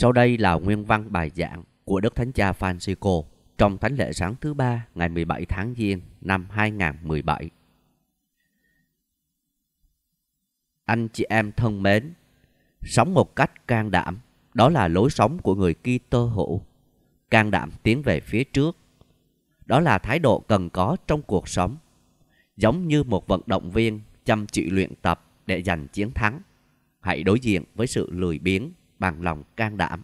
Sau đây là nguyên văn bài giảng của Đức Thánh Cha Francisco trong thánh lễ sáng thứ ba ngày 17 tháng Giêng năm 2017. Anh chị em thân mến, sống một cách can đảm, đó là lối sống của người Kitô hữu. Can đảm tiến về phía trước, đó là thái độ cần có trong cuộc sống. Giống như một vận động viên chăm chỉ luyện tập để giành chiến thắng, hãy đối diện với sự lười biếng bằng lòng can đảm.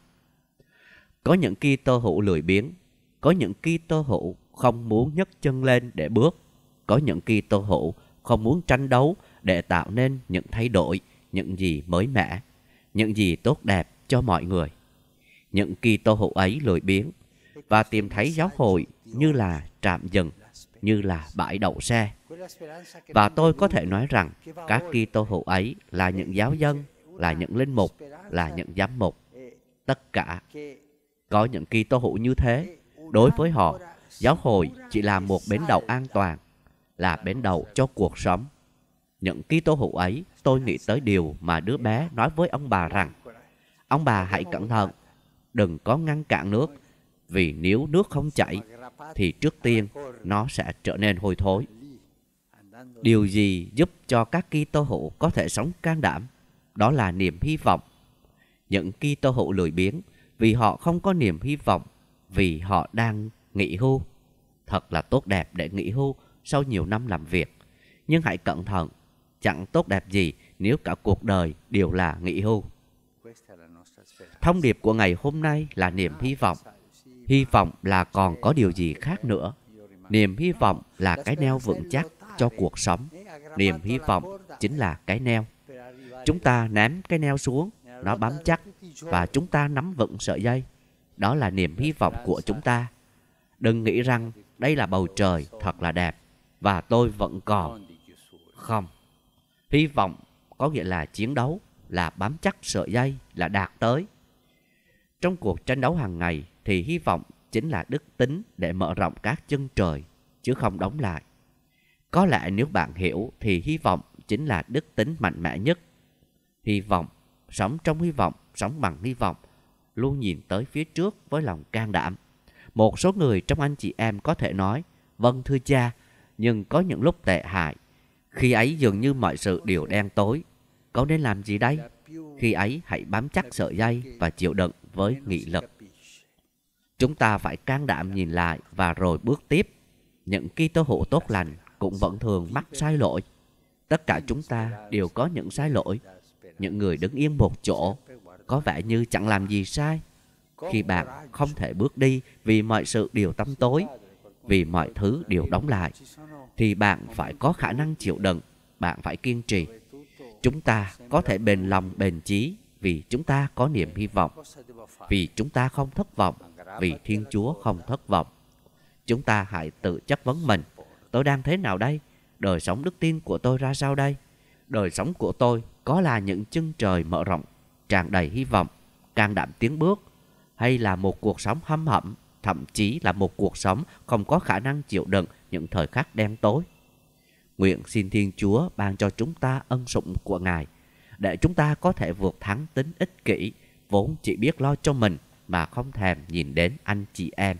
Có những ki tô hữu lười biếng, có những ki tô hữu không muốn nhấc chân lên để bước, có những ki tô hữu không muốn tranh đấu để tạo nên những thay đổi, những gì mới mẻ, những gì tốt đẹp cho mọi người. Những kỳ tô hữu ấy lười biếng và tìm thấy giáo hội như là trạm dừng, như là bãi đậu xe. Và tôi có thể nói rằng các kỳ tô hữu ấy là những giáo dân, là những linh mục, là những giám mục, tất cả. Có những kỳ tô hữu như thế, đối với họ, giáo hội chỉ là một bến đầu an toàn, là bến đầu cho cuộc sống. Những kỳ tô hữu ấy, tôi nghĩ tới điều mà đứa bé nói với ông bà rằng, ông bà hãy cẩn thận, đừng có ngăn cản nước, vì nếu nước không chảy, thì trước tiên nó sẽ trở nên hôi thối. Điều gì giúp cho các Kitô hữu có thể sống can đảm? Đó là niềm hy vọng những Kitô hữu lười biếng vì họ không có niềm hy vọng, vì họ đang nghỉ hưu. Thật là tốt đẹp để nghỉ hưu sau nhiều năm làm việc, nhưng hãy cẩn thận, chẳng tốt đẹp gì nếu cả cuộc đời đều là nghỉ hưu. Thông điệp của ngày hôm nay là niềm hy vọng. Hy vọng là còn có điều gì khác nữa. Niềm hy vọng là cái neo vững chắc cho cuộc sống. Niềm hy vọng chính là cái neo. Chúng ta ném cái neo xuống nó bám chắc và chúng ta nắm vững sợi dây. Đó là niềm hy vọng của chúng ta. Đừng nghĩ rằng đây là bầu trời thật là đẹp và tôi vẫn còn. Không. Hy vọng có nghĩa là chiến đấu, là bám chắc sợi dây, là đạt tới. Trong cuộc tranh đấu hàng ngày thì hy vọng chính là đức tính để mở rộng các chân trời, chứ không đóng lại. Có lẽ nếu bạn hiểu thì hy vọng chính là đức tính mạnh mẽ nhất. Hy vọng sống trong hy vọng, sống bằng hy vọng, luôn nhìn tới phía trước với lòng can đảm. Một số người trong anh chị em có thể nói, vâng thưa cha, nhưng có những lúc tệ hại. Khi ấy dường như mọi sự đều đen tối. có nên làm gì đây? Khi ấy hãy bám chắc sợi dây và chịu đựng với nghị lực. Chúng ta phải can đảm nhìn lại và rồi bước tiếp. Những Kitô hữu tốt lành cũng vẫn thường mắc sai lỗi. Tất cả chúng ta đều có những sai lỗi những người đứng yên một chỗ có vẻ như chẳng làm gì sai khi bạn không thể bước đi vì mọi sự đều tăm tối vì mọi thứ đều đóng lại thì bạn phải có khả năng chịu đựng bạn phải kiên trì chúng ta có thể bền lòng bền chí vì chúng ta có niềm hy vọng vì chúng ta không thất vọng vì thiên chúa không thất vọng chúng ta hãy tự chất vấn mình tôi đang thế nào đây đời sống đức tin của tôi ra sao đây đời sống của tôi có là những chân trời mở rộng, tràn đầy hy vọng, can đảm tiến bước, hay là một cuộc sống hâm hẩm, thậm chí là một cuộc sống không có khả năng chịu đựng những thời khắc đen tối. Nguyện xin Thiên Chúa ban cho chúng ta ân sủng của Ngài, để chúng ta có thể vượt thắng tính ích kỷ, vốn chỉ biết lo cho mình mà không thèm nhìn đến anh chị em.